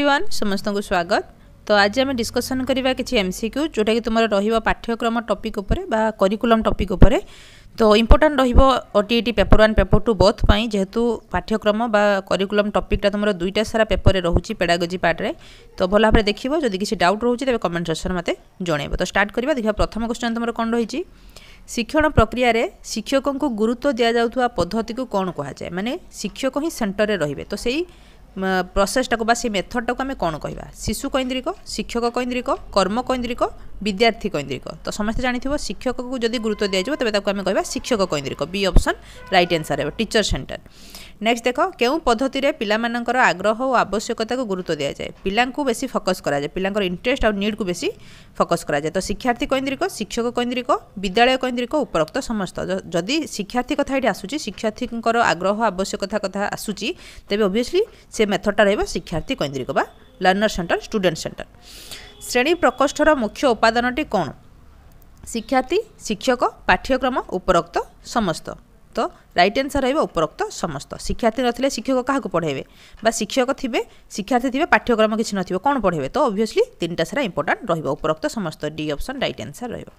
everyone সমস্তଙ୍କୁ স্বাগত তো আজ আমি ডিসকসন করা কিছু এমসিকিউ যেটা কি তোমার রহব পাঠ্যক্রম টপিক উপরে বা কারিকুলাম টপিক উপরে তো ইম্পর্টাট রহব OTET paper one paper two both পাই যেহেতু পাঠ্যক্রম বা কারিকুলাম টপিকটা তোমার দুইটা সারা পেপরে রহুচি পেডাগোজি পার্টরে তো ভাল ভাবে দেখব যদি কিছু ডাউট রয়েছে তবে কমেন্ট সেকশন মতো জনাইব তো স্টার্ট করা দেখা প্রথম কোশ্চেন তোমার কম রয়েছে ଶିକ୍ଷଣ ପ୍ରକ୍ରିୟାରେ ଶିକ୍ଷକଙ୍କୁ ଗୁରୁତ୍ୱ ଦିଆଯାଉଥିବା ପଦ୍ଧତିକୁ କ'ଣ କୁହାଯାଏ ମାନେ ଶିକ୍ଷକ ହିଁ ସେଣ୍ଟରରେ ରହିବେ ତ ସେଇ ପ୍ରସେସଟାକୁ ବା ସେ ମେଥଡ଼ଟାକୁ ଆମେ କ'ଣ କହିବା ଶିଶୁ କୈନ୍ଦ୍ରିକ ଶିକ୍ଷକ କୈନ୍ଦ୍ରିକ କର୍ମ କୈନ୍ଦ୍ରିକ ବିଦ୍ୟାର୍ଥୀ କୈନ୍ଦ୍ରିକ ତ ସମସ୍ତେ ଜାଣିଥିବ ଶିକ୍ଷକକୁ ଯଦି ଗୁରୁତ୍ୱ ଦିଆଯିବ ତେବେ ତାକୁ ଆମେ କହିବା ଶିକ୍ଷକ କୈନ୍ଦ୍ରିକ ବି ଅପସନ୍ ରାଇଟ୍ ଆନ୍ସର୍ ହେବ ଟିଚର୍ ସେଣ୍ଟର୍ ନେକ୍ସଟ ଦେଖ କେଉଁ ପଦ୍ଧତିରେ ପିଲାମାନଙ୍କର ଆଗ୍ରହ ଓ ଆବଶ୍ୟକତାକୁ ଗୁରୁତ୍ୱ ଦିଆଯାଏ ପିଲାଙ୍କୁ ବେଶୀ ଫୋକସ୍ କରାଯାଏ ପିଲାଙ୍କର ଇଣ୍ଟରେଷ୍ଟ ଆଉ ନିଡ଼କୁ ବେଶୀ ଫୋକସ୍ କରାଯାଏ ତ ଶିକ୍ଷାର୍ଥୀ କୈନ୍ଦ୍ରିକ ଶିକ୍ଷକ କୈନ୍ଦ୍ରିକ ବିଦ୍ୟାଳୟ କୈନ୍ଦ୍ରିକ ଉପରୋକ୍ତ ସମସ୍ତ ଯଦି ଶିକ୍ଷାର୍ଥୀ କଥା ଏଇଠି ଆସୁଛି ଶିକ୍ଷାର୍ଥୀଙ୍କର ଆଗ୍ରହ ଆବଶ୍ୟକତା କଥା ଆସୁଛି ତେବେ ଓଭିଅସ୍ଲି ସେ ମେଥଡ଼ଟା ରହିବ ଶିକ୍ଷାର୍ଥୀ କୈନ୍ଦ୍ରିକ ବା ଲର୍ଣ୍ଣର ସେଣ୍ଟର ଷ୍ଟୁଡେଣ୍ଟ ସେଣ୍ଟର ଶ୍ରେଣୀ ପ୍ରକୋଷ୍ଠର ମୁଖ୍ୟ ଉପାଦାନଟି କ'ଣ ଶିକ୍ଷାର୍ଥୀ ଶିକ୍ଷକ ପାଠ୍ୟକ୍ରମ ଉପରୋକ୍ତ ସମସ୍ତ ତ ରାଇଟ୍ ଆନ୍ସର୍ ରହିବ ଉପରୋକ୍ତ ସମସ୍ତ ଶିକ୍ଷାର୍ଥୀ ନଥିଲେ ଶିକ୍ଷକ କାହାକୁ ପଢ଼େଇବେ ବା ଶିକ୍ଷକ ଥିବେ ଶିକ୍ଷାର୍ଥୀ ଥିବେ ପାଠ୍ୟକ୍ରମ କିଛି ନଥିବ କ'ଣ ପଢ଼େଇବେ ତ ଅଭିଅସ୍ଲି ତିନିଟା ସାରା ଇମ୍ପୋର୍ଟାଣ୍ଟ ରହିବ ଉପରୋକ୍ତ ସମସ୍ତ ଡି ଅପ୍ସନ୍ ରାଇଟ୍ ଆନ୍ସର୍ ରହିବ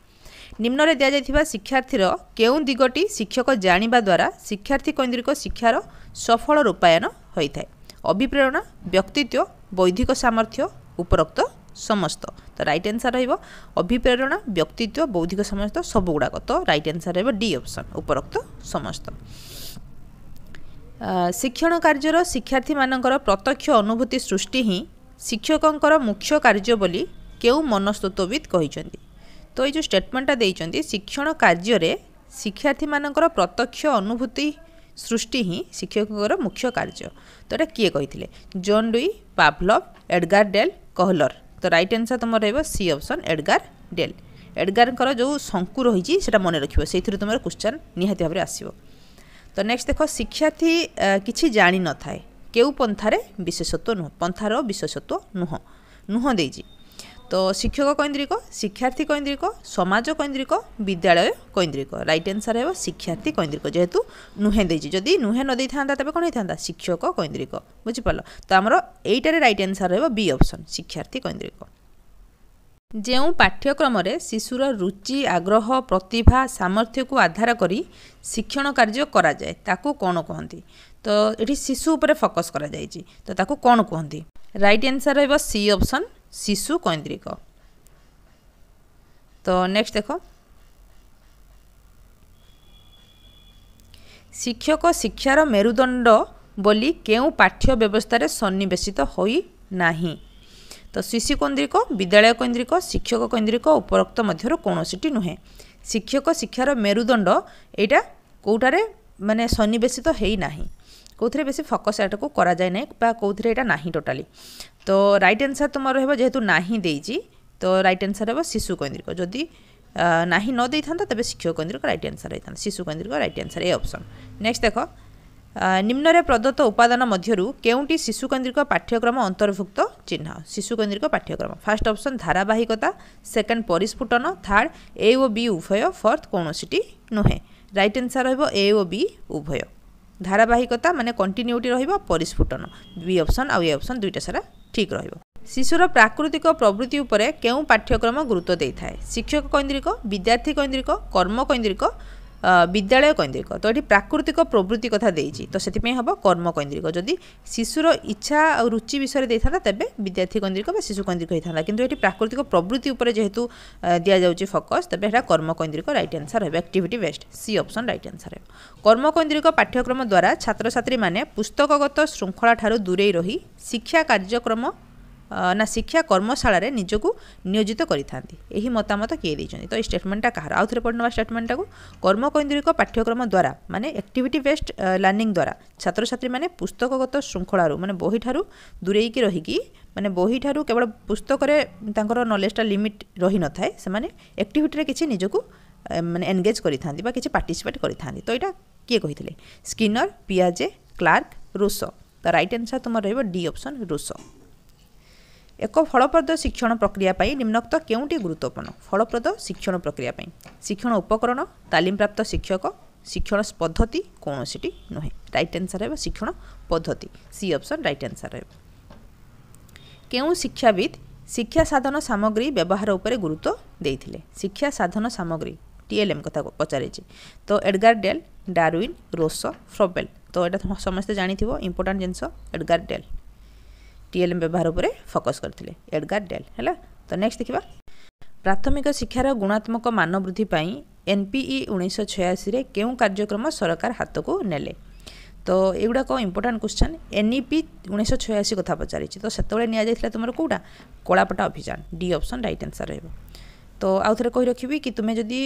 ନିମ୍ନରେ ଦିଆଯାଇଥିବା ଶିକ୍ଷାର୍ଥୀର କେଉଁ ଦିଗଟି ଶିକ୍ଷକ ଜାଣିବା ଦ୍ୱାରା ଶିକ୍ଷାର୍ଥୀ କୈନ୍ଦ୍ରିକ ଶିକ୍ଷାର ସଫଳ ରୂପାୟନ ହୋଇଥାଏ ଅଭିପ୍ରେରଣା ବ୍ୟକ୍ତିତ୍ୱ ବୌଦ୍ଧିକ ସାମର୍ଥ୍ୟ ଉପରୋକ୍ତ ସମସ୍ତ ତ ରାଇଟ୍ ଆନ୍ସର୍ ରହିବ ଅଭିପ୍ରେରଣା ବ୍ୟକ୍ତିତ୍ୱ ବୌଦ୍ଧିକ ସମସ୍ତ ସବୁଗୁଡ଼ାକ ତ ରାଇଟ୍ ଆନ୍ସର୍ ରହିବ ଡି ଅପ୍ସନ୍ ଉପରୋକ୍ତ ସମସ୍ତ ଶିକ୍ଷଣ କାର୍ଯ୍ୟର ଶିକ୍ଷାର୍ଥୀମାନଙ୍କର ପ୍ରତ୍ୟକ୍ଷ ଅନୁଭୂତି ସୃଷ୍ଟି ହିଁ ଶିକ୍ଷକଙ୍କର ମୁଖ୍ୟ କାର୍ଯ୍ୟ ବୋଲି କେଉଁ ମନସ୍ତତ୍ୱବିତ୍ କହିଛନ୍ତି ତ ଏଇ ଯେଉଁ ଷ୍ଟେଟମେଣ୍ଟଟା ଦେଇଛନ୍ତି ଶିକ୍ଷଣ କାର୍ଯ୍ୟରେ ଶିକ୍ଷାର୍ଥୀମାନଙ୍କର ପ୍ରତ୍ୟକ୍ଷ ଅନୁଭୂତି ସୃଷ୍ଟି ହିଁ ଶିକ୍ଷକଙ୍କର ମୁଖ୍ୟ କାର୍ଯ୍ୟ ତ ଏଇଟା କିଏ କହିଥିଲେ ଜନ୍ ଡୁଇ ପାଭ୍ଲଭ୍ ଏଡ଼ଗାର୍ଡେଲ୍ କହଲର୍ তো রাইট আনসার তোমার রহব সি অপসন এডগার ডেল এডগারঙ্কর যে শঙ্কু রয়েছে সেটা মনে রাখবে সেইথির তোমার কোশ্চেন নিহতি ভাবে আসব তো নেক্সট দেখ শিক্ষার্থী কিছু জাঁ নথায় কেউ পন্থার বিশেষত্ব নুহ পন্থার বিশেষত্ব নুহ নুহ দিয়েছি ତ ଶିକ୍ଷକ କୈନ୍ଦ୍ରିକ ଶିକ୍ଷାର୍ଥୀ କୈନ୍ଦ୍ରିକ ସମାଜ କୈନ୍ଦ୍ରିକ ବିଦ୍ୟାଳୟ କୈନ୍ଦ୍ରିକ ରାଇଟ୍ ଆନ୍ସର୍ ହେବ ଶିକ୍ଷାର୍ଥୀ କୈନ୍ଦ୍ରିକ ଯେହେତୁ ନୁହେଁ ଦେଇଛି ଯଦି ନୁହେଁ ନ ଦେଇଥାନ୍ତା ତେବେ କ'ଣ ହେଇଥାନ୍ତା ଶିକ୍ଷକ କୈନ୍ଦ୍ରିକ ବୁଝିପାରିଲ ତ ଆମର ଏଇଟାରେ ରାଇଟ୍ ଆନ୍ସର୍ ହେବ ବି ଅପ୍ସନ୍ ଶିକ୍ଷାର୍ଥୀ କୈନ୍ଦ୍ରିକ ଯେଉଁ ପାଠ୍ୟକ୍ରମରେ ଶିଶୁର ରୁଚି ଆଗ୍ରହ ପ୍ରତିଭା ସାମର୍ଥ୍ୟକୁ ଆଧାର କରି ଶିକ୍ଷଣ କାର୍ଯ୍ୟ କରାଯାଏ ତାକୁ କ'ଣ କୁହନ୍ତି ତ ଏଠି ଶିଶୁ ଉପରେ ଫୋକସ୍ କରାଯାଇଛି ତ ତାକୁ କ'ଣ କୁହନ୍ତି ରାଇଟ୍ ଆନ୍ସର୍ ରହିବ ସି ଅପ୍ସନ୍ ଶିଶୁ କୈନ୍ଦ୍ରିକ ତ ନେକ୍ସଟ୍ ଦେଖ ଶିକ୍ଷକ ଶିକ୍ଷାର ମେରୁଦଣ୍ଡ ବୋଲି କେଉଁ ପାଠ୍ୟ ବ୍ୟବସ୍ଥାରେ ସନ୍ନିବେଶିତ ହୋଇନାହିଁ ତ ଶିଶୁ କୈନ୍ଦ୍ରିକ ବିଦ୍ୟାଳୟ କୈନ୍ଦ୍ରିକ ଶିକ୍ଷକ କୈନ୍ଦ୍ରିକ ଉପରୋକ୍ତ ମଧ୍ୟରୁ କୌଣସିଟି ନୁହେଁ ଶିକ୍ଷକ ଶିକ୍ଷାର ମେରୁଦଣ୍ଡ ଏଇଟା କେଉଁଟାରେ ମାନେ ସନ୍ନିବେଶିତ ହୋଇନାହିଁ କେଉଁଥିରେ ବେଶୀ ଫୋକସ୍ ଏଟାକୁ କରାଯାଏ ନାହିଁ ବା କେଉଁଥିରେ ଏଇଟା ନାହିଁ ଟୋଟାଲି ତ ରାଇଟ୍ ଆନ୍ସର୍ ତୁମର ହେବ ଯେହେତୁ ନାହିଁ ଦେଇଛି ତ ରାଇଟ୍ ଆନ୍ସର୍ ହେବ ଶିଶୁ କୈନ୍ଦ୍ରିକ ଯଦି ନାହିଁ ନ ଦେଇଥାନ୍ତା ତେବେ ଶିକ୍ଷକ କୈନ୍ଦ୍ରିକ ରାଇଟ୍ ଆନ୍ସର୍ ହେଇଥାନ୍ତା ଶିଶୁ କୈନ୍ଦ୍ରିକ right answer A option next ଦେଖ ନିମ୍ନରେ ପ୍ରଦତ୍ତ ଉପାଦାନ ମଧ୍ୟରୁ କେଉଁଟି ଶିଶୁ କୈନ୍ଦ୍ରିକ ପାଠ୍ୟକ୍ରମ ଅନ୍ତର୍ଭୁକ୍ତ ଚିହ୍ନ ଶିଶୁ କୈନ୍ଦ୍ରିକ ପାଠ୍ୟକ୍ରମ ଫାର୍ଷ୍ଟ ଅପସନ୍ ଧାରାବାହିକତା ସେକେଣ୍ଡ ପରିସ୍ଫୁଟନ ଥାର୍ଡ଼ ଏ ଓ ବି ଉଭୟ ଫୋର୍ଥ କୌଣସିଟି ନୁହେଁ ରାଇଟ୍ ଆନ୍ସର୍ ରହିବ ଏ ଓ ବି ଉଭୟ ଧାରାବାହିକତା ମାନେ କଣ୍ଟିନ୍ୟୁଟି ରହିବ ପରିସ୍ଫୁଟନ ବି ଅପସନ୍ ଆଉ ଏ ଅପସନ୍ ଦୁଇଟା ସାରା ଠିକ୍ ରହିବ ଶିଶୁର ପ୍ରାକୃତିକ ପ୍ରବୃତ୍ତି ଉପରେ କେଉଁ ପାଠ୍ୟକ୍ରମ ଗୁରୁତ୍ୱ ଦେଇଥାଏ ଶିକ୍ଷକ କୈନ୍ଦ୍ରିକ ବିଦ୍ୟାର୍ଥୀ କୈନ୍ଦ୍ରିକ କର୍ମକୈନ୍ଦ୍ରିକ ବିଦ୍ୟାଳୟ କୈନ୍ଦ୍ରିକ ତ ଏଠି ପ୍ରାକୃତିକ ପ୍ରବୃତ୍ତି କଥା ଦେଇଛି ତ ସେଥିପାଇଁ ହେବ କର୍ମ କୈନ୍ଦ୍ରିକ ଯଦି ଶିଶୁର ଇଚ୍ଛା ଆଉ ରୁଚି ବିଷୟରେ ଦେଇଥାନ୍ତା ତେବେ ବିଦ୍ୟାର୍ଥୀ କୈନ୍ଦ୍ରିକ ବା ଶିଶୁ କୈନ୍ଦ୍ରିକ ହେଇଥାନ୍ତା କିନ୍ତୁ ଏଠି ପ୍ରାକୃତିକ ପ୍ରବୃତ୍ତି ଉପରେ ଯେହେତୁ ଦିଆଯାଉଛି ଫୋକସ୍ ତେବେ ଏଇଟା କର୍ମ କୈନ୍ଦ୍ରିକ ରାଇଟ୍ ଆନ୍ସର୍ ହେବ activity based C option right answer ହେବ କର୍ମ କୈନ୍ଦ୍ରିକ ପାଠ୍ୟକ୍ରମ ଦ୍ୱାରା ଛାତ୍ରଛାତ୍ରୀମାନେ ପୁସ୍ତକଗତ ଶୃଙ୍ଖଳାଠାରୁ ଦୂରେଇ ରହି ଶିକ୍ଷା କାର୍ଯ୍ୟକ୍ରମ ନା ଶିକ୍ଷା କର୍ମଶାଳାରେ ନିଜକୁ ନିୟୋଜିତ କରିଥାନ୍ତି ଏହି ମତାମତ କିଏ ଦେଇଛନ୍ତି ତ ଏହି ଷ୍ଟେଟମେଣ୍ଟଟା କାହାର ଆଉ ଥରେ ପଢ଼ିନେବା ଷ୍ଟେଟମେଣ୍ଟଟାକୁ କର୍ମକୈନ୍ଦ୍ରିକ ପାଠ୍ୟକ୍ରମ ଦ୍ୱାରା ମାନେ ଆକ୍ଟିଭିଟି ବେସ୍ଡ ଲର୍ଣ୍ଣିଂ ଦ୍ୱାରା ଛାତ୍ରଛାତ୍ରୀମାନେ ପୁସ୍ତକଗତ ଶୃଙ୍ଖଳାରୁ ମାନେ ବହିଠାରୁ ଦୂରେଇକି ରହିକି ମାନେ ବହିଠାରୁ କେବଳ ପୁସ୍ତକରେ ତାଙ୍କର ନଲେଜଟା ଲିମିଟ୍ ରହିନଥାଏ ସେମାନେ ଆକ୍ଟିଭିଟିରେ କିଛି ନିଜକୁ ମାନେ ଏନଗେଜ୍ କରିଥାନ୍ତି ବା କିଛି ପାର୍ଟିସିପେଟ୍ କରିଥାନ୍ତି ତ ଏଇଟା କିଏ କହିଥିଲେ ସ୍କିନର ପିଆଜେ କ୍ଲାର୍କ ରୁଷ ତ ରାଇଟ୍ ଆନ୍ସର୍ ତୁମର ରହିବ ଡି ଅପସନ୍ ରୁଷ ଏକ ଫଳପ୍ରଦ ଶିକ୍ଷଣ ପ୍ରକ୍ରିୟା ପାଇଁ ନିମ୍ନକ୍ତ କେଉଁଟି ଗୁରୁତ୍ୱପୂର୍ଣ୍ଣ ଫଳପ୍ରଦ ଶିକ୍ଷଣ ପ୍ରକ୍ରିୟା ପାଇଁ ଶିକ୍ଷଣ ଉପକରଣ ତାଲିମପ୍ରାପ୍ତ ଶିକ୍ଷକ ଶିକ୍ଷଣ ପଦ୍ଧତି କୌଣସିଟି ନୁହେଁ ରାଇଟ୍ ଆନ୍ସର ହେବ ଶିକ୍ଷଣ ପଦ୍ଧତି ସି ଅପ୍ସନ୍ ରାଇଟ୍ ଆନ୍ସର ହେବ କେଉଁ ଶିକ୍ଷାବିତ୍ ଶିକ୍ଷା ସାଧନ ସାମଗ୍ରୀ ବ୍ୟବହାର ଉପରେ ଗୁରୁତ୍ୱ ଦେଇଥିଲେ ଶିକ୍ଷା ସାଧନ ସାମଗ୍ରୀ ଟିଏଲ୍ଏମ୍ କଥା ପଚାରିଛି ତ ଏଡ଼ଗାର୍ ଡେଲ୍ ଡାରୁଇନ୍ ରୋସ ଫ୍ରବେଲ୍ ତ ଏଇଟା ସମସ୍ତେ ଜାଣିଥିବ ଇମ୍ପୋର୍ଟାଣ୍ଟ ଜିନିଷ ଏଡ଼ଗାର୍ ଡେଲ୍ ଟିଏଲ୍ଏମ୍ ବ୍ୟବହାର ଉପରେ ଫୋକସ୍ କରିଥିଲେ ଏଡ଼ଗାର ଡେଲ୍ ହେଲା ତ ନେକ୍ସଟ ଦେଖିବା ପ୍ରାଥମିକ ଶିକ୍ଷାର ଗୁଣାତ୍ମକ ମାନ ବୃଦ୍ଧି ପାଇଁ ଏନ୍ପିଇ ଉଣେଇଶହ ଛୟାଅଶୀରେ କେଉଁ କାର୍ଯ୍ୟକ୍ରମ ସରକାର ହାତକୁ ନେଲେ ତ ଏଗୁଡ଼ାକ ଇମ୍ପୋର୍ଟାଣ୍ଟ କ୍ୱେଶ୍ଚନ୍ ଏନ୍ଇପି ଉଣେଇଶହ ଛୟାଅଶୀ କଥା ପଚାରିଛି ତ ସେତେବେଳେ ନିଆଯାଇଥିଲା ତୁମର କେଉଁଟା କଳାପଟା ଅଭିଯାନ ଡି ଅପସନ୍ ରାଇଟ୍ ଆନ୍ସର୍ ରହିବ ତ ଆଉ ଥରେ କହି ରଖିବି କି ତୁମେ ଯଦି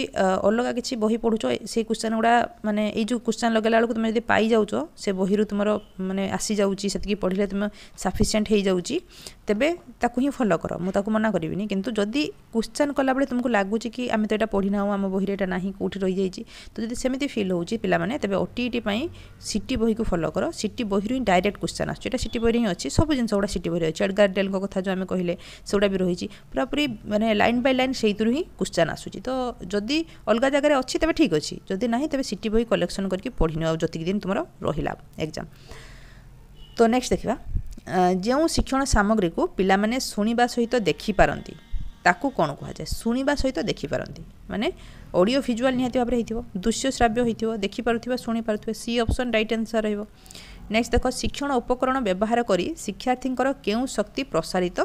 ଅଲଗା କିଛି ବହି ପଢ଼ୁଛ ସେଇ କ୍ୱେଶ୍ଚନ୍ ଗୁଡ଼ା ମାନେ ଏଇ ଯେଉଁ କ୍ୱେଶ୍ଚନ୍ ଲଗାଇଲା ବେଳକୁ ତୁମେ ଯଦି ପାଇଯାଉଛ ସେ ବହିରୁ ତୁମର ମାନେ ଆସିଯାଉଛି ସେତିକି ପଢ଼ିଲେ ତୁମେ ସାଫିସିଏଣ୍ଟ ହେଇଯାଉଛି ତେବେ ତାକୁ ହିଁ ଫଲୋ କର ମୁଁ ତାକୁ ମନା କରିବିନି କିନ୍ତୁ ଯଦି କ୍ୱେଶ୍ଚନ୍ କଲାବେଳେ ତୁମକୁ ଲାଗୁଛି କି ଆମେ ତ ଏଇଟା ପଢ଼ିନାହୁଁ ଆମ ବହିରେ ଏଇଟା ନାହିଁ କେଉଁଠି ରହିଯାଇଛି ତ ଯଦି ସେମିତି ଫିଲ୍ ହେଉଛି ପିଲାମାନେ ତେବେ ଓଟିଇଟି ପାଇଁ ସିଟି ବହିକୁ ଫଲୋ କର ସିଟି ବହିରୁ ହିଁ ଡାଇରେକ୍ଟ କ୍ୱେଶ୍ଚନ୍ ଆସୁଛି ଏଇଟା ସିଟି ବହିରେ ହିଁ ଅଛି ସବୁ ଜିନିଷ ଗୁଡ଼ା ସିଟି ବହିରେ ଅଛି ଏଡ଼ଗାର ଡେଲ୍ଙ୍କ କଥା ଯେଉଁ ଆମେ କହିଲେ ସେଗୁଡ଼ା ବି ରହିଛି ପୁରାପୁରି ମାନେ ଲାଇନ୍ ବାଇ ଲାଇନ୍ ସେଇଥିରୁ ହିଁ କ୍ୱେଶ୍ଚନ୍ ଆସୁଛି ତ ଯଦି ଅଲଗା ଜାଗାରେ ଅଛି ତେବେ ଠିକ୍ ଅଛି ଯଦି ନାହିଁ ତେବେ ସିଟି ବହି କଲେକ୍ସନ୍ କରିକି ପଢ଼ିନିଅ ଆଉ ଯେତିକି ଦିନ ତୁମର ରହିଲା ଏକ୍ଜାମ୍ ତ ନେକ୍ସଟ ଦେଖିବା ଯେଉଁ ଶିକ୍ଷଣ ସାମଗ୍ରୀକୁ ପିଲାମାନେ ଶୁଣିବା ସହିତ ଦେଖିପାରନ୍ତି ତାକୁ କ'ଣ କୁହାଯାଏ ଶୁଣିବା ସହିତ ଦେଖିପାରନ୍ତି ମାନେ ଅଡ଼ିଓ ଭିଜୁଆଲ୍ ନିହାତି ଭାବରେ ହୋଇଥିବ ଦୃଶ୍ୟ ଶ୍ରାବ୍ୟ ହୋଇଥିବ ଦେଖିପାରୁଥିବ ଶୁଣିପାରୁଥିବ ସି ଅପ୍ସନ୍ ରାଇଟ୍ ଆନ୍ସର୍ ରହିବ ନେକ୍ସଟ୍ ଦେଖ ଶିକ୍ଷଣ ଉପକରଣ ବ୍ୟବହାର କରି ଶିକ୍ଷାର୍ଥୀଙ୍କର କେଉଁ ଶକ୍ତି ପ୍ରସାରିତ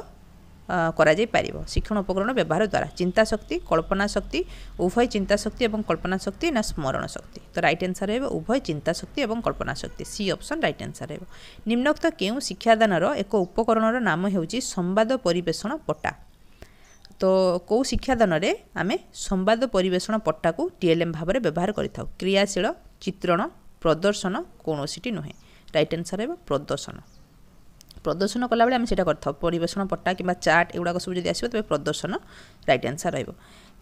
କରାଯାଇପାରିବ ଶିକ୍ଷଣ ଉପକରଣ ବ୍ୟବହାର ଦ୍ୱାରା ଚିନ୍ତାଶକ୍ତି କଳ୍ପନା ଶକ୍ତି ଉଭୟ ଚିନ୍ତାଶକ୍ତି ଏବଂ କଳ୍ପନା ଶକ୍ତି ନା ସ୍ମରଣ ଶକ୍ତି ତ ରାଇଟ୍ ଆନ୍ସର୍ ରହିବ ଉଭୟ ଚିନ୍ତାଶକ୍ତି ଏବଂ କଳ୍ପନା ଶକ୍ତି ସି ଅପସନ୍ ରାଇଟ୍ ଆନ୍ସର୍ ରହିବ ନିମ୍ନୋକ୍ତ କେଉଁ ଶିକ୍ଷାଦାନର ଏକ ଉପକରଣର ନାମ ହେଉଛି ସମ୍ବାଦ ପରିବେଷଣ ପଟା ତ କେଉଁ ଶିକ୍ଷାଦାନରେ ଆମେ ସମ୍ବାଦ ପରିବେଷଣ ପଟ୍ଟାକୁ ଟିଏଲ୍ଏମ୍ ଭାବରେ ବ୍ୟବହାର କରିଥାଉ କ୍ରିୟାଶୀଳ ଚିତ୍ରଣ ପ୍ରଦର୍ଶନ କୌଣସିଟି ନୁହେଁ ରାଇଟ୍ ଆନ୍ସର୍ ହେବ ପ୍ରଦର୍ଶନ ପ୍ରଦର୍ଶନ କଲାବେଳେ ଆମେ ସେଇଟା କରିଥାଉ ପରିବେଷଣ ପଟା କିମ୍ବା ଚାର୍ଟ ଏଗୁଡ଼ାକ ସବୁ ଯଦି ଆସିବ ତେବେ ପ୍ରଦର୍ଶନ ରାଇଟ୍ ଆନ୍ସର୍ ରହିବ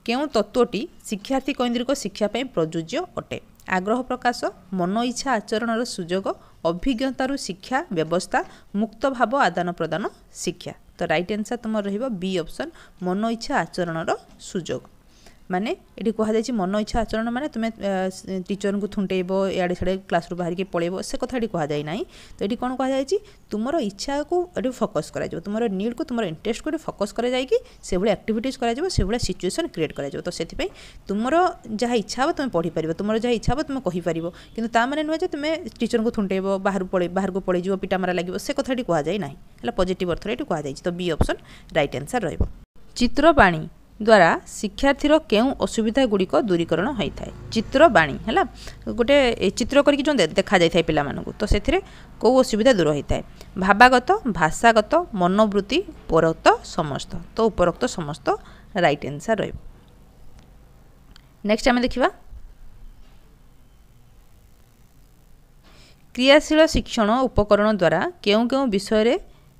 କେଉଁ ତତ୍ତ୍ୱଟି ଶିକ୍ଷାର୍ଥୀ କୈନ୍ଦ୍ରିକ ଶିକ୍ଷା ପାଇଁ ପ୍ରଯୁଜ୍ୟ ଅଟେ ଆଗ୍ରହ ପ୍ରକାଶ ମନ ଇଚ୍ଛା ଆଚରଣର ସୁଯୋଗ ଅଭିଜ୍ଞତାରୁ ଶିକ୍ଷା ବ୍ୟବସ୍ଥା ମୁକ୍ତ ଭାବ ଆଦାନ ପ୍ରଦାନ ଶିକ୍ଷା ତ ରାଇଟ୍ ଆନ୍ସର୍ ତୁମର ରହିବ ବି ଅପସନ୍ ମନ ଆଚରଣର ସୁଯୋଗ ମାନେ ଏଠି କୁହାଯାଇଛି ମନ ଇଚ୍ଛା ଆଚରଣ ମାନେ ତୁମେ ଟିଚରଙ୍କୁ ଥୁଣ୍ଟେଇବ ଇଆଡ଼େ ସିଆଡ଼େ କ୍ଲାସ୍ରୁ ବାହାରିକି ପଳେଇବ ସେ କଥା ଏଠି କୁହାଯାଇ ନାହିଁ ତ ଏଠି କ'ଣ କୁହାଯାଇଛି ତୁମର ଇଚ୍ଛାକୁ ଏଠି ଫୋକସ୍ କରାଯିବ ତୁମର ନିଡ଼୍କୁ ତୁମର ଇଣ୍ଟରେଷ୍ଟକୁ ଏଠି ଫୋକସ୍ କରାଯାଇକି ସେଭଳି ଆକ୍ଟିଭିଟିଜ୍ କରାଯିବ ସେଭଳିଆ ସିଚୁଏସନ୍ କ୍ରିଏଟ୍ କରାଯିବ ତ ସେଥିପାଇଁ ତୁମର ଯାହା ଇଚ୍ଛା ହେବ ତୁମେ ପଢ଼ିପାରିବ ତୁମର ଯାହା ଇଚ୍ଛା ହେବ ତୁମେ କହିପାରିବ କିନ୍ତୁ ତା ମାନେ ନୁହେଁ ଯେ ତୁମେ ଟିଚରଙ୍କୁ ଥୁଣ୍ଟେଇବ ବାହାରକୁ ପଳେଇ ବାହାରକୁ ପଳେଇଯିବ ପିଟାମାରା ଲାଗିବ ସେ କଥାଟି କୁହାଯାଇ ନାହିଁ ହେଲା ପଜିଟିଭ୍ ଅର୍ଥରେ ଏଠି କୁହାଯାଇଛି ତ ବି ଅପସନ୍ ରାଇଟ୍ ଆନ୍ସର୍ ରହିବ ଚିତ୍ରପାଣି ଦ୍ୱାରା ଶିକ୍ଷାର୍ଥୀର କେଉଁ ଅସୁବିଧା ଗୁଡ଼ିକ ଦୂରୀକରଣ ହୋଇଥାଏ ଚିତ୍ର ବାଣୀ ହେଲା ଗୋଟିଏ ଚିତ୍ର କରିକି ଯେଉଁ ଦେଖାଯାଇଥାଏ ପିଲାମାନଙ୍କୁ ତ ସେଥିରେ କେଉଁ ଅସୁବିଧା ଦୂର ହୋଇଥାଏ ଭାବାଗତ ଭାଷାଗତ ମନୋବୃତ୍ତି ଉପରୋକ୍ତ ସମସ୍ତ ତ ଉପରୋକ୍ତ ସମସ୍ତ ରାଇଟ୍ ଆନ୍ସର୍ ରହିବ ନେକ୍ସଟ ଆମେ ଦେଖିବା କ୍ରିୟାଶୀଳ ଶିକ୍ଷଣ ଉପକରଣ ଦ୍ୱାରା କେଉଁ କେଉଁ ବିଷୟରେ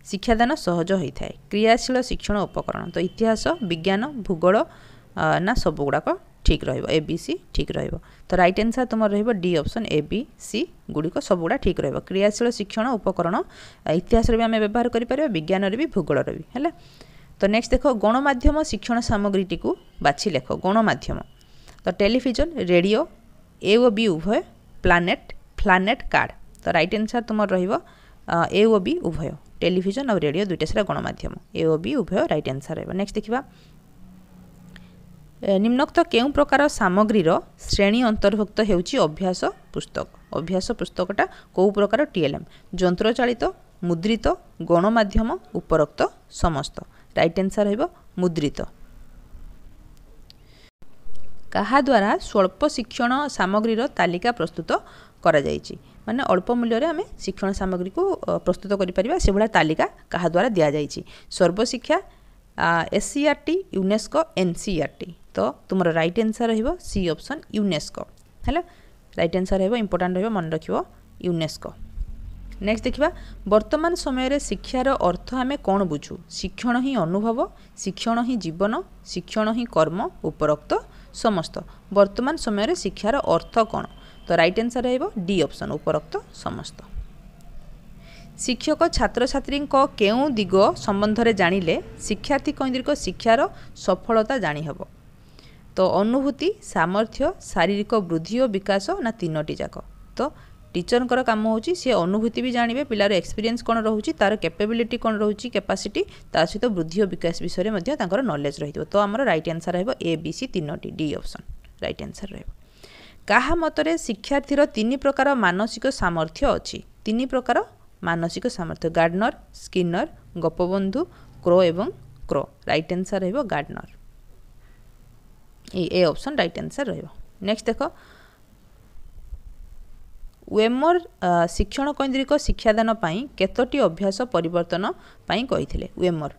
ଶିକ୍ଷାଦାନ ସହଜ ହୋଇଥାଏ କ୍ରିୟାଶୀଳ ଶିକ୍ଷଣ ଉପକରଣ ତ ଇତିହାସ ବିଜ୍ଞାନ ଭୂଗୋଳ ନା ସବୁଗୁଡ଼ାକ ଠିକ୍ ରହିବ ଏ ବି ସି ଠିକ୍ ରହିବ ତ ରାଇଟ୍ ଆନ୍ସର ତୁମର ରହିବ D option A B C ଗୁଡ଼ିକ ସବୁଗୁଡ଼ା ଠିକ୍ ରହିବ କ୍ରିୟାଶୀଳ ଶିକ୍ଷଣ ଉପକରଣ ଇତିହାସରେ ବି ଆମେ ବ୍ୟବହାର କରିପାରିବା ବିଜ୍ଞାନରେ ବି ଭୂଗୋଳରେ ବି ହେଲା ତ ନେକ୍ସଟ ଦେଖ ଗଣମାଧ୍ୟମ ଶିକ୍ଷଣ ସାମଗ୍ରୀଟିକୁ ବାଛି ଲେଖ ଗଣମାଧ୍ୟମ ତ ଟେଲିଭିଜନ ରେଡ଼ିଓ ଏ ଓ ବି ଉଭୟ ପ୍ଲାନେଟ୍ ପ୍ଲାନେଟ୍ କାର୍ଡ଼ ତ ରାଇଟ୍ ଆନ୍ସର୍ ତୁମର ରହିବ ଏ ଓ ବି ଉଭୟ ଟେଲିଭିଜନ ଆଉ ରେଡ଼ିଓ ଦୁଇଟା ସେଟା ଗଣମାଧ୍ୟମ ଏ ଓ ବି ଉଭୟ ରାଇଟ୍ ଆନ୍ସର୍ ରହିବ ନେକ୍ସଟ ଦେଖିବା ନିମ୍ନକ୍ତ କେଉଁ ପ୍ରକାର ସାମଗ୍ରୀର ଶ୍ରେଣୀ ଅନ୍ତର୍ଭୁକ୍ତ ହେଉଛି ଅଭ୍ୟାସ ପୁସ୍ତକ ଅଭ୍ୟାସ ପୁସ୍ତକଟା କେଉଁ ପ୍ରକାର ଟିଏଲ୍ଏମ୍ ଯନ୍ତ୍ରଚାଳିତ ମୁଦ୍ରିତ ଗଣମାଧ୍ୟମ ଉପରୋକ୍ତ ସମସ୍ତ ରାଇଟ୍ ଆନ୍ସର୍ ରହିବ ମୁଦ୍ରିତ କାହାଦ୍ୱାରା ସ୍ୱଳ୍ପ ଶିକ୍ଷଣ ସାମଗ୍ରୀର ତାଲିକା ପ୍ରସ୍ତୁତ କରାଯାଇଛି ମାନେ ଅଳ୍ପ ମୂଲ୍ୟରେ ଆମେ ଶିକ୍ଷଣ ସାମଗ୍ରୀକୁ ପ୍ରସ୍ତୁତ କରିପାରିବା ସେଭଳିଆ ତାଲିକା କାହା ଦ୍ୱାରା ଦିଆଯାଇଛି ସର୍ବଶିକ୍ଷା S C R T UNESCO N C R T ତ ତୁମର ରାଇଟ୍ ଆନ୍ସର୍ ରହିବ ସି ଅପ୍ସନ୍ ୟୁନେସ୍କୋ ହେଲା ରାଇଟ୍ ଆନ୍ସର ରହିବ ଇମ୍ପୋର୍ଟାଣ୍ଟ ରହିବ ମନେ ରଖିବ ୟୁନେସ୍କୋ ନେକ୍ସଟ୍ ଦେଖିବା ବର୍ତ୍ତମାନ ସମୟରେ ଶିକ୍ଷାର ଅର୍ଥ ଆମେ କ'ଣ ବୁଝୁ ଶିକ୍ଷଣ ହିଁ ଅନୁଭବ ଶିକ୍ଷଣ ହିଁ ଜୀବନ ଶିକ୍ଷଣ ହିଁ କର୍ମ ଉପରୋକ୍ତ ସମସ୍ତ ବର୍ତ୍ତମାନ ସମୟରେ ଶିକ୍ଷାର ଅର୍ଥ କ'ଣ ତ ରାଇଟ୍ ଆନ୍ସର୍ ରହିବ ଡି ଅପ୍ସନ୍ ଉପରୋକ୍ତ ସମସ୍ତ ଶିକ୍ଷକ ଛାତ୍ରଛାତ୍ରୀଙ୍କ କେଉଁ ଦିଗ ସମ୍ବନ୍ଧରେ ଜାଣିଲେ ଶିକ୍ଷାର୍ଥୀ କୈନ୍ଦ୍ରିକ ଶିକ୍ଷାର ସଫଳତା ଜାଣିହେବ ତ ଅନୁଭୂତି ସାମର୍ଥ୍ୟ ଶାରୀରିକ ବୃଦ୍ଧି ଓ ବିକାଶ ନା ତିନୋଟି ଯାକ ତ ଟିଚରଙ୍କର କାମ ହେଉଛି ସିଏ ଅନୁଭୂତି ବି ଜାଣିବେ ପିଲାର ଏକ୍ସପିରିଏନ୍ସ କ'ଣ ରହୁଛି ତା'ର କେପେବିଲିଟି କ'ଣ ରହୁଛି କେପାସିଟି ତା ସହିତ ବୃଦ୍ଧି ଓ ବିକାଶ ବିଷୟରେ ମଧ୍ୟ ତାଙ୍କର ନଲେଜ୍ ରହିଥିବ ତ ଆମର ରାଇଟ୍ ଆନ୍ସର୍ ରହିବ ଏ ବି ସି ତିନୋଟି ଡି ଅପ୍ସନ୍ ରାଇଟ୍ ଆନ୍ସର୍ ରହିବ କାହା ମତରେ ଶିକ୍ଷାର୍ଥୀର ତିନି ପ୍ରକାର ମାନସିକ ସାମର୍ଥ୍ୟ ଅଛି ତିନି ପ୍ରକାର ମାନସିକ ସାମର୍ଥ୍ୟ ଗାର୍ଡନର ସ୍କିନର ଗୋପବନ୍ଧୁ କ୍ରୋ ଏବଂ କ୍ରୋ ରାଇଟ୍ ଆନ୍ସର୍ ରହିବ ଗାର୍ଡନର ଏଇ ଏ ଅପସନ୍ ରାଇଟ୍ ଆନ୍ସର୍ ରହିବ ନେକ୍ସଟ ଦେଖ ୱେମର୍ ଶିକ୍ଷଣ କୈନ୍ଦ୍ରିକ ଶିକ୍ଷାଦାନ ପାଇଁ କେତୋଟି ଅଭ୍ୟାସ ପରିବର୍ତ୍ତନ ପାଇଁ କହିଥିଲେ ୱେମର୍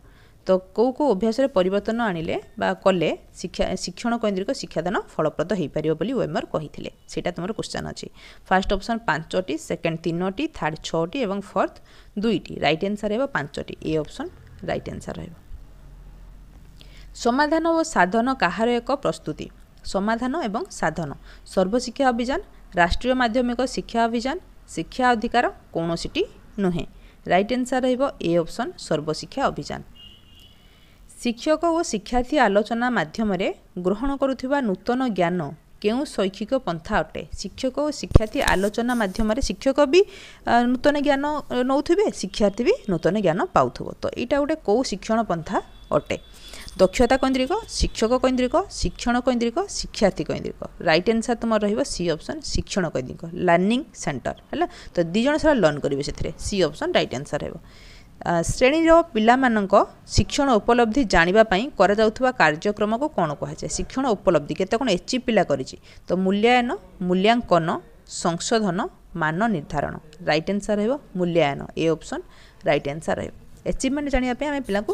କେଉଁ କେଉଁ ଅଭ୍ୟାସରେ ପରିବର୍ତ୍ତନ ଆଣିଲେ ବା କଲେ ଶିକ୍ଷା ଶିକ୍ଷଣ କୈନ୍ଦ୍ରିକ ଶିକ୍ଷାଦାନ ଫଳପ୍ରଦ ହୋଇପାରିବ ବୋଲି ୱେମର୍ କହିଥିଲେ ସେଇଟା ତୁମର କ୍ୱେଶ୍ଚନ୍ ଅଛି ଫାର୍ଷ୍ଟ ଅପସନ୍ ପାଞ୍ଚଟି ସେକେଣ୍ଡ ତିନୋଟି ଥାର୍ଡ଼ ଛଅଟି ଏବଂ ଫୋର୍ଥ ଦୁଇଟି ରାଇଟ୍ ଆନ୍ସର୍ ହେବ ପାଞ୍ଚଟି ଏ ଅପସନ୍ ରାଇଟ୍ ଆନ୍ସର୍ ରହିବ ସମାଧାନ ଓ ସାଧନ କାହାର ଏକ ପ୍ରସ୍ତୁତି ସମାଧାନ ଏବଂ ସାଧନ ସର୍ବଶିକ୍ଷା ଅଭିଯାନ ରାଷ୍ଟ୍ରୀୟ ମାଧ୍ୟମିକ ଶିକ୍ଷା ଅଭିଯାନ ଶିକ୍ଷା ଅଧିକାର କୌଣସିଟି ନୁହେଁ ରାଇଟ୍ ଆନ୍ସର୍ ରହିବ ଏ ଅପସନ୍ ସର୍ବଶିକ୍ଷା ଅଭିଯାନ ଶିକ୍ଷକ ଓ ଶିକ୍ଷାର୍ଥୀ ଆଲୋଚନା ମାଧ୍ୟମରେ ଗ୍ରହଣ କରୁଥିବା ନୂତନ ଜ୍ଞାନ କେଉଁ ଶୈକ୍ଷିକ ପନ୍ଥା ଅଟେ ଶିକ୍ଷକ ଓ ଶିକ୍ଷାର୍ଥୀ ଆଲୋଚନା ମାଧ୍ୟମରେ ଶିକ୍ଷକ ବି ନୂତନ ଜ୍ଞାନ ନେଉଥିବେ ଶିକ୍ଷାର୍ଥୀ ବି ନୂତନ ଜ୍ଞାନ ପାଉଥିବ ତ ଏଇଟା ଗୋଟେ କେଉଁ ଶିକ୍ଷଣ ପନ୍ଥା ଅଟେ ଦକ୍ଷତା କୈନ୍ଦ୍ରିକ ଶିକ୍ଷକ କୈନ୍ଦ୍ରିକ ଶିକ୍ଷଣ କୈନ୍ଦ୍ରିକ ଶିକ୍ଷାର୍ଥୀ କୈନ୍ଦ୍ରିକ ରାଇଟ୍ ଆନ୍ସର ତୁମର ରହିବ ସି ଅପ୍ସନ୍ ଶିକ୍ଷଣ କୈନ୍ଦ୍ରିକ ଲର୍ଣ୍ଣିଂ ସେଣ୍ଟର ହେଲା ତ ଦୁଇ ଜଣ ସେଟା ଲର୍ଣ୍ଣ କରିବେ ସେଥିରେ ସି ଅପ୍ସନ୍ ରାଇଟ୍ ଆନ୍ସର ହେବ ଶ୍ରେଣୀର ପିଲାମାନଙ୍କ ଶିକ୍ଷଣ ଉପଲବ୍ଧି ଜାଣିବା ପାଇଁ କରାଯାଉଥିବା କାର୍ଯ୍ୟକ୍ରମକୁ କ'ଣ କୁହାଯାଏ ଶିକ୍ଷଣ ଉପଲବ୍ଧି କେତେ କ'ଣ ଏଚିଭ୍ ପିଲା କରିଛି ତ ମୂଲ୍ୟାୟନ ମୂଲ୍ୟାଙ୍କନ ସଂଶୋଧନ ମାନ ନିର୍ଦ୍ଧାରଣ ରାଇଟ୍ ଆନ୍ସର୍ ରହିବ ମୂଲ୍ୟାୟନ ଏ ଅପସନ୍ ରାଇଟ୍ ଆନ୍ସର୍ ରହିବ ଏଚିଭମେଣ୍ଟ ଜାଣିବା ପାଇଁ ଆମେ ପିଲାଙ୍କୁ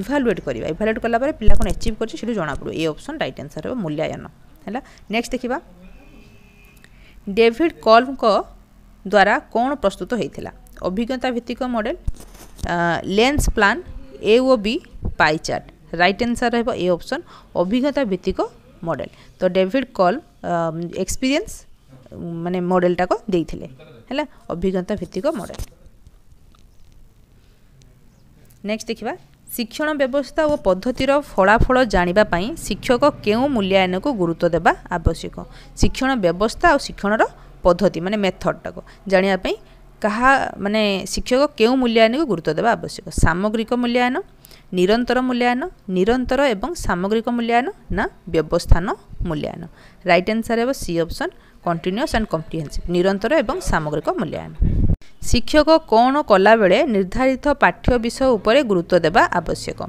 ଇଭାଲୁଏଟ୍ କରିବା ଇଭାଲୁଏଟ୍ କଲା ପରେ ପିଲା କ'ଣ ଏଚିଭ୍ କରିଛି ସେଠୁ ଜଣାପଡ଼ିବ ଏ ଅପସନ୍ ରାଇଟ୍ ଆନ୍ସର୍ ରହିବ ମୂଲ୍ୟାୟନ ହେଲା ନେକ୍ସଟ ଦେଖିବା ଡେଭିଡ୍ କଲ୍ଙ୍କ ଦ୍ୱାରା କ'ଣ ପ୍ରସ୍ତୁତ ହୋଇଥିଲା ଅଭିଜ୍ଞତା ଭିତ୍ତିକ ମଡ଼େଲ লেন্স প্লান এ ও B pie chart right answer রহব এ অপশন অভিজ্ঞতা ভিত্তিক মডেল তো ডেভিড কল এক্সপিরিয়েন্স মানে মডেলটাকে দিয়েছিলে হ্যাঁ অভিজ্ঞতা ভিত্তিক মডেল নেক্সট দেখিবা ଶିକ୍ଷଣ ବ୍ୟବସ୍ଥା ଓ ପଦ୍ଧତିର ଫଳାଫଳ ଜାଣିବା ପାଇଁ ଶିକ୍ଷକ କେଉଁ ମୂଲ୍ୟାୟନକୁ ଗୁରୁତ୍ୱ ଦେବା ଆବଶ୍ୟକ ଶିକ୍ଷଣ ବ୍ୟବସ୍ଥା ଆଉ ଶିକ୍ଷଣର ପଦ୍ଧତି ମାନେ ମେଥଡ଼ଟାକୁ ଜାଣିବା ପାଇଁ କାହା ମାନେ ଶିକ୍ଷକ କେଉଁ ମୂଲ୍ୟାୟନକୁ ଗୁରୁତ୍ୱ ଦେବା ଆବଶ୍ୟକ ସାମଗ୍ରିକ ମୂଲ୍ୟାୟନ ନିରନ୍ତର ମୂଲ୍ୟାୟନ ନିରନ୍ତର ଏବଂ ସାମଗ୍ରିକ ମୂଲ୍ୟାୟନ ନା ବ୍ୟବସ୍ଥାନ ମୂଲ୍ୟାୟନ ରାଇଟ୍ ଆନ୍ସର୍ ହେବ C option continuous and comprehensive ନିରନ୍ତର ଏବଂ ସାମଗ୍ରିକ ମୂଲ୍ୟାୟନ ଶିକ୍ଷକ କ'ଣ କଲାବେଳେ ନିର୍ଦ୍ଧାରିତ ପାଠ୍ୟ ବିଷୟ ଉପରେ ଗୁରୁତ୍ୱ ଦେବା ଆବଶ୍ୟକ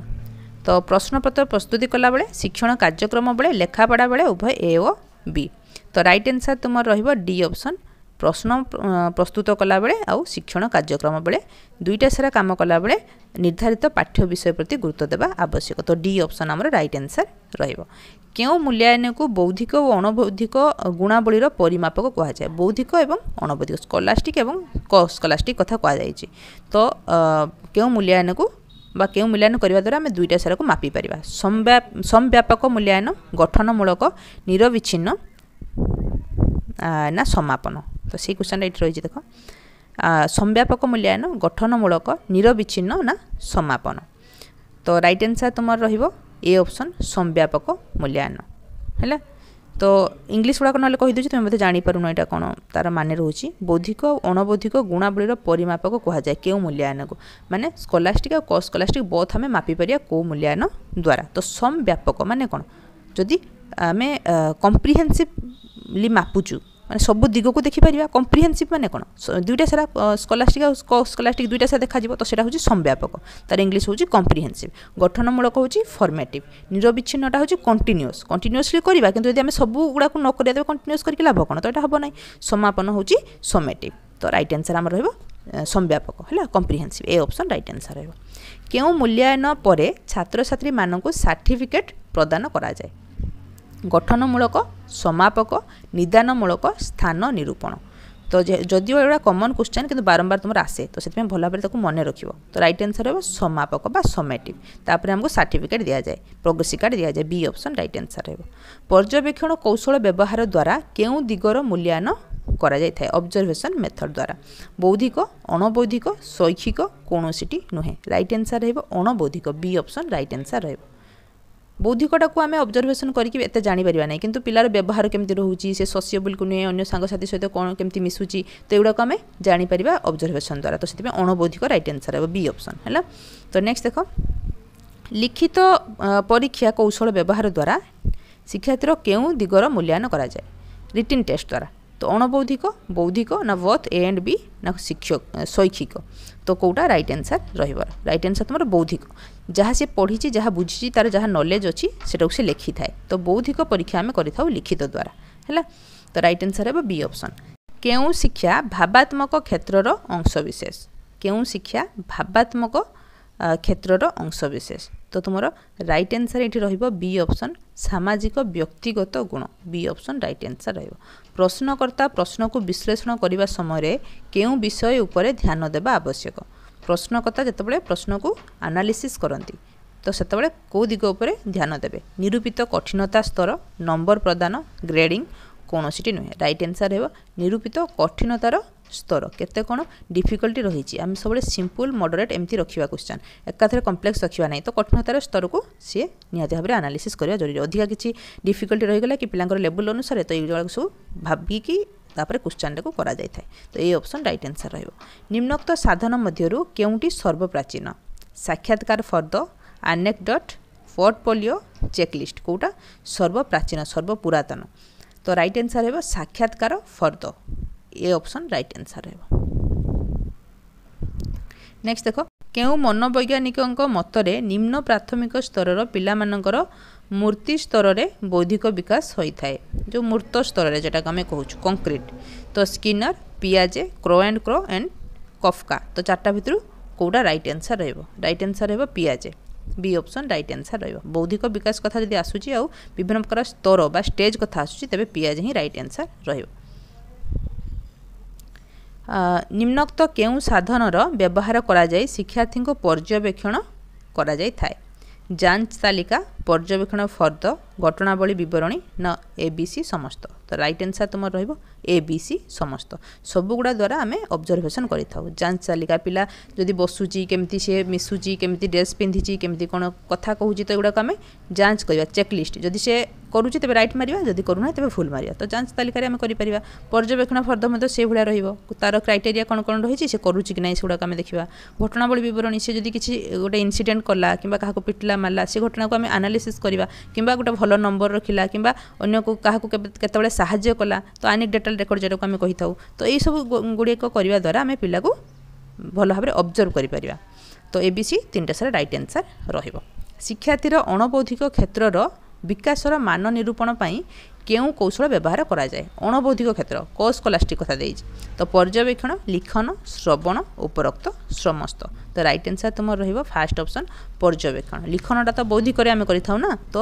ତ ପ୍ରଶ୍ନପତ୍ର ପ୍ରସ୍ତୁତି କଲାବେଳେ ଶିକ୍ଷଣ କାର୍ଯ୍ୟକ୍ରମ ବେଳେ ଲେଖାପଢ଼ା ବେଳେ ଉଭୟ ଏ ଓ ବି ତ ରାଇଟ୍ ଆନ୍ସର୍ ତୁମର ରହିବ ଡି ଅପ୍ସନ୍ ପ୍ରଶ୍ନ ପ୍ରସ୍ତୁତ କଲାବେଳେ ଆଉ ଶିକ୍ଷଣ କାର୍ଯ୍ୟକ୍ରମ ବେଳେ ଦୁଇଟା ସାରା କାମ କଲାବେଳେ ନିର୍ଦ୍ଧାରିତ ପାଠ୍ୟ ବିଷୟ ପ୍ରତି ଗୁରୁତ୍ୱ ଦେବା ଆବଶ୍ୟକ ତ ଡି ଅପ୍ସନ୍ ଆମର ରାଇଟ୍ ଆନ୍ସର୍ ରହିବ କେଉଁ ମୂଲ୍ୟାୟନକୁ ବୌଦ୍ଧିକ ଓ ଅଣବୌଦ୍ଧିକ ଗୁଣାବଳୀର ପରିମାପକ କୁହାଯାଏ ବୌଦ୍ଧିକ ଏବଂ ଅଣବୌଦ୍ଧିକ ସ୍କଲାଷ୍ଟିକ୍ ଏବଂ ସ୍କଲାଷ୍ଟିକ୍ କଥା କୁହାଯାଇଛି ତ କେଉଁ ମୂଲ୍ୟାୟନକୁ ବା କେଉଁ ମୂଲ୍ୟାୟନ କରିବା ଦ୍ୱାରା ଆମେ ଦୁଇଟା ସାରାକୁ ମାପିପାରିବା ସମବ୍ୟାପକ ମୂଲ୍ୟାୟନ ଗଠନମୂଳକ ନିରବିଚ୍ଛିନ୍ନ ନା ସମାପନ তো সেই কোশ্চেনটা এটি রয়েছে দেখো সম্ব্যাপক মূল্যায়ন গঠনমূলক নিরবিচ্ছিন্ন না সমাপন তো রাইট আনসার তোমার রহব এ অপশন সম্ব্যাপক মূল্যায়ন ହେଲା ତ ଇଂଲିଶ ଗୁଡ଼ାକ ନହେଲେ କହିଦେଉଛି ତୁମେ ବୋଧେ ଜାଣିପାରୁନ ଏଇଟା କ'ଣ ତା'ର ମାନେ ରହୁଛି ବୌଦ୍ଧିକ ଆଉ ଅଣବୌଦ୍ଧିକ ଗୁଣାବଳୀର ପରିମାପକ କୁହାଯାଏ କେଉଁ ମୂଲ୍ୟାୟନକୁ ମାନେ ସ୍କଲାଷ୍ଟିକ୍ ଆଉ କସ୍କଲାଷ୍ଟିକ୍ ବୋଥ୍ ଆମେ ମାପିପାରିବା କେଉଁ ମୂଲ୍ୟାୟନ ଦ୍ୱାରା ତ ସମ୍ ବ୍ୟାପକ ମାନେ କ'ଣ ଯଦି ଆମେ କମ୍ପ୍ରିହେନ୍ସିଭଲି ମାପୁଛୁ ମାନେ ସବୁ ଦିଗକୁ ଦେଖିପାରିବା କମ୍ପ୍ରିହେନ୍ସିଭ୍ ମାନେ କ'ଣ ଦୁଇଟା ସାରା ସ୍କଲାଷ୍ଟିକ୍ ଆଉ ସ୍କଲାଷ୍ଟିକ୍ ଦୁଇଟା ସାରା ଦେଖାଯିବ ତ ସେଇଟା ହେଉଛି ସମ୍ବ୍ୟାପକ ତାର ଇଂଲିଶ ହେଉଛି କମ୍ପ୍ରିହେନ୍ସିଭ୍ ଗଠନମୂଳକ ହେଉଛି ଫର୍ମାଟିଭ୍ ନିରବିଚ୍ଛିନ୍ନଟା ହେଉଛି କଣ୍ଟିନ୍ୟୁଅସ୍ କଣ୍ଟିନ୍ୟୁଅସ୍ଲି କରିବା କିନ୍ତୁ ଯଦି ଆମେ ସବୁ ଗୁଡ଼ାକୁ ନ କରିବା ତେବେ କଣ୍ଟିନ୍ୟୁଅସ୍ କରିକି ଲାଭ କ'ଣ ତ ଏଇଟା ହେବ ନାହିଁ ସମାପନ ହେଉଛି ସମେଟିଭ୍ ତ ରାଇଟ୍ ଆନ୍ସର୍ ଆମର ରହିବ ସମ୍ବ୍ୟାପକ ହେଲା comprehensive A option right answer ରହିବ କେଉଁ ମୂଲ୍ୟାୟନ ପରେ ଛାତ୍ରଛାତ୍ରୀମାନଙ୍କୁ ସାର୍ଟିଫିକେଟ୍ ପ୍ରଦାନ କରାଯାଏ ଗଠନମୂଳକ ସମାପକ ନିଦାନମୂଳକ ସ୍ଥାନ ନିରୂପଣ ତ ଯଦିଓ ଏଗୁଡ଼ା କମନ୍ କ୍ୱେଶ୍ଚନ୍ କିନ୍ତୁ ବାରମ୍ବାର ତୁମର ଆସେ ତ ସେଥିପାଇଁ ଭଲ ଭାବରେ ତାକୁ ମନେ ରଖିବ ତ ରାଇଟ୍ ଆନ୍ସର୍ ହେବ ସମାପକ ବା ସମେଟିଭ୍ ତାପରେ ଆମକୁ ସାର୍ଟିଫିକେଟ୍ ଦିଆଯାଏ ପ୍ରୋଗ୍ରେସି କାର୍ଡ଼ ଦିଆଯାଏ ବି ଅପ୍ସନ୍ ରାଇଟ୍ ଆନ୍ସର୍ ହେବ ପର୍ଯ୍ୟବେକ୍ଷଣ କୌଶଳ ବ୍ୟବହାର ଦ୍ୱାରା କେଉଁ ଦିଗର ମୂଲ୍ୟାୟନ କରାଯାଇଥାଏ ଅବଜରଭେସନ୍ ମେଥଡ଼୍ ଦ୍ୱାରା ବୌଦ୍ଧିକ ଅଣବୌଦ୍ଧିକ ଶୈକ୍ଷିକ କୌଣସିଟି ନୁହେଁ ରାଇଟ୍ ଆନ୍ସର୍ ରହିବ ଅଣବୌଦ୍ଧିକ ବି ଅପ୍ସନ୍ ରାଇଟ୍ ଆନ୍ସର୍ ରହିବ বৌদ্ধিকটাকু আমি অবজরভেসন করি এতে জাঁপারা না কিন্তু পিলার ব্যবহার কমিটি রয়েছে সে সসিয়েবল কু নুহে অন্য সাংসাথী সহ কোণ কমিটি মিশুচি তো এগুলো আমি জাঁপারা অবজরভেসন দ্বারা তো সেই অণবৌদ্ধিক রাইট আনসার হব বি অপসন হল তো নেক্সট দেখ লিখিত পরীক্ষা কৌশল ব্যবহার দ্বারা শিক্ষার্থীর কেউ দিগর মূল্যায়ন করা যায় রিটিন টেস্ট দ্বারা তো অণবৌদ্ধিক বৌদ্ধিক না বথ এ অ্যান্ড বি না শিক্ষক শৈক্ষিক তো কোটা রাইট আনসার রহব রাইট আনসার তোমার বৌদ্ধিক ଯାହା ସେ ପଢ଼ିଛି ଯାହା ବୁଝିଛି ତା'ର ଯାହା ନଲେଜ୍ ଅଛି ସେଟାକୁ ସେ ଲେଖିଥାଏ ତ ବୌଦ୍ଧିକ ପରୀକ୍ଷା ଆମେ କରିଥାଉ ଲିଖିତ ଦ୍ୱାରା ହେଲା ତ ରାଇଟ୍ ଆନ୍ସର୍ ହେବ ବି ଅପ୍ସନ୍ କେଉଁ ଶିକ୍ଷା ଭାବାତ୍ମକ କ୍ଷେତ୍ରର ଅଂଶବିଶେଷ କେଉଁ ଶିକ୍ଷା ଭାବାତ୍ମକ କ୍ଷେତ୍ରର ଅଂଶବିଶେଷ ତ ତୁମର ରାଇଟ୍ ଆନ୍ସର୍ ଏଇଠି ରହିବ ବି ଅପ୍ସନ୍ ସାମାଜିକ ବ୍ୟକ୍ତିଗତ ଗୁଣ ବି ଅପ୍ସନ୍ ରାଇଟ୍ ଆନ୍ସର୍ ରହିବ ପ୍ରଶ୍ନକର୍ତ୍ତା ପ୍ରଶ୍ନକୁ ବିଶ୍ଳେଷଣ କରିବା ସମୟରେ କେଉଁ ବିଷୟ ଉପରେ ଧ୍ୟାନ ଦେବା ଆବଶ୍ୟକ প্রশ্নকর্তা যেতবে প্রশ্নকু আনালিসিস করতে তো সেতবে কেউ দিগ উপরে ধ্যান দেবে নিরূপিত কঠিনতা স্তর নম্বর প্রদান গ্রেডিং কোণসিটি নুহে রাইট আনসার হব নিরূপিত কঠিনতার ସ୍ତର କେତେ କ'ଣ ଡିଫିକଲ୍ଟି ରହିଛି ଆମେ ସବୁବେଳେ ସିମ୍ପୁଲ୍ ମଡ଼ରେଟ୍ ଏମିତି ରଖିବା କ୍ୱେଶ୍ଚନ୍ ଏକାଥରେ କମ୍ପ୍ଲେକ୍ସ ରଖିବା ନାହିଁ ତ କଠିନତାର ସ୍ତରକୁ ସିଏ ନିହାତି ଭାବରେ ଆନାଲିସିସ୍ କରିବା ଜରୁରୀ ଅଧିକା କିଛି ଡିଫିକଲ୍ଟି ରହିଗଲା କି ପିଲାଙ୍କର ଲେବୁଲ୍ ଅନୁସାରେ ତ ଏଇଗୁଡ଼ାକ ସବୁ ଭାବିକି ତାପରେ କ୍ୱଶ୍ଚିନ୍ଟାକୁ କରାଯାଇଥାଏ ତ ଏଇ ଅପସନ୍ ରାଇଟ୍ ଆନ୍ସର୍ ରହିବ ନିମ୍ନକ୍ତ ସାଧନ ମଧ୍ୟରୁ କେଉଁଟି ସର୍ବପ୍ରାଚୀନ ସାକ୍ଷାତକାର for the anecdote portfolio checklist କେଉଁଟା ସର୍ବପ୍ରାଚୀନ ସର୍ବପୁରାତନ ତ ରାଇଟ୍ ଆନ୍ସର୍ ହେବ ସାକ୍ଷାତକାର for the A option right answer ହେବ ନେକ୍ସଟ ଦେଖ କେଉଁ ମନୋବୈଜ୍ଞାନିକଙ୍କ ମତରେ ନିମ୍ନ ପ୍ରାଥମିକ ସ୍ତରର ପିଲାମାନଙ୍କର মূর্তি স্তরের বৌদ্ধিক বিকাশ হয়ে থাকে যে মূর্ত স্তরের যেটা আমি କହୁଛୁ কংক্রিট তো স্কিনর পিয়াজে ক্রো অ্যান্ড ক্রো অ্যান্ড কফকা তো চারটা ভিতর କେଉଁଟା রাইট আনসার রহব রাইট আনসার রহব পিয়াজে বি অপশন রাইট আনসার রহব বৌদ্ধিক বিকাশ কথা যদি আসুচি আউ বিভিন্ন প্রকার স্তর বা স্টেজ কথা আসুচি তবে পিয়াজে হি রাইট আনসার রহব নিম্নক্ত কেউ সাধনর ব্যবহার করা যায় শিক্ষার্থী পর্যবেক্ষণ করা যাই থাকে যাঞ্চ তালিকা পর্যবেক্ষণ ফর্দ ঘটনাবলী বিবরণী না এ বি সি সমস্ত তো রাইট আনসার তোমার রহব এ বি সি সমস্ত সবুগুড়া দ্বারা আমি অবজরভেসন করে থাকু যাঞ্চ চালিকা পিলা যদি বসুচি কেমতি সে মিশুচি কেমতি ড্রেস পিঁধিছি কেমতি কোণ কথা কুচি তো এগুলো আমি যাঞ্চ করা চেকলিষ্ট যদি সে করুছি তবে রাইট মারিবা যদি করু না তবে ভুল মারিবা তো যাঞ্চ তালিকায় আমি করিপারিবা পর্যবেক্ষণ ফর্দ মধ্যে সেইভাবে রহব তার ক্রাইটেরিয়া কোণ কোণ রয়েছে সে করুচি কি না সেগুলো আমি দেখিবা ঘটনাবলী বিবরণী সে যদি কিছু গোটে ইনসিডেন্ট কলা কিংবা কাহাকে পিটলা মারলা সে ঘটনাকে আমি আনালিস ଆନାଲିସିସ୍ କରିବା କିମ୍ବା ଗୋଟେ ଭଲ ନମ୍ବର ରଖିଲା କିମ୍ବା ଅନ୍ୟକୁ କାହାକୁ କେତେବେଳେ ସାହାଯ୍ୟ କଲା ତ ଆନିକଡେଟାଲ ରେକର୍ଡ଼ ଯେଉଁଟାକୁ ଆମେ କହିଥାଉ ତ ଏଇସବୁ ଗୁଡ଼ିକ କରିବା ଦ୍ୱାରା ଆମେ ପିଲାକୁ ଭଲ ଭାବରେ ଅବଜର୍ଭ କରିପାରିବା ତ ଏ ବି ସି ତିନିଟା ସାରା ରାଇଟ୍ ଆନ୍ସର୍ ରହିବ ଶିକ୍ଷାର୍ଥୀର ଅଣବୌଦ୍ଧିକ କ୍ଷେତ୍ରର ବିକାଶର ମାନ ନିରୂପଣ ପାଇଁ କେଉଁ କୌଶଳ ବ୍ୟବହାର କରାଯାଏ ଅଣବୌଦ୍ଧିକ କ୍ଷେତ୍ର କୋସ୍ ସ୍କଲାଷ୍ଟିକ୍ କଥା ଦେଇଛି ତ ପର୍ଯ୍ୟବେକ୍ଷଣ ଲିଖନ ଶ୍ରବଣ ଉପରୋକ୍ତ ସମସ୍ତ তো রাইট আনসার তোমার রহব ফার্স্ট অপসন পর্যবেক্ষণ লিখনটা তো বৌদ্ধি করে আমি করে না তো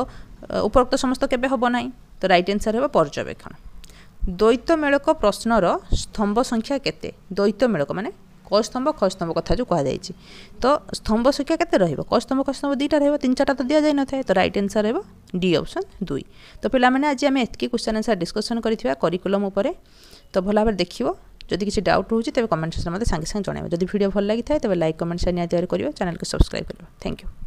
উপরোক্ত সমস্ত কেবে হব না তো রাইট আনসার হব পর্যবেক্ষণ দৈত্যমেলক প্রশ্নর স্তম্ভ সংখ্যা কেতে দৈত্যমেলক মানে ক স্তম্ভ খ স্তম্ভ কথা যে কুহযাই তো স্তম্ভ সংখ্যা কেতে রহব ক স্তম্ভ খ স্তম্ভ দুইটা রহব তিন চারটা তো দিয়া যাই নথায় তো রাইট আনসার হব ডি অপসন দুই তো পিলামানে আজ আমি এতকি কোশ্চেন আনসার ডিসকসন করিথিবা কারিকুলম উপরে তো ভাল ভাবে দেখিব যদি কিছু ডাউট রয়েছে তবে কমেন্ট সেকশন মধ্যে সাথে সাথে জনাইবে যদি ভিডিও ভাল লাগি থাকে তবে লাইক কমেন্ট শেয়ার নিয়ে তৈরি করবে চ্যানেলকে সবসক্রাইব করবে থ্যাংক ইউ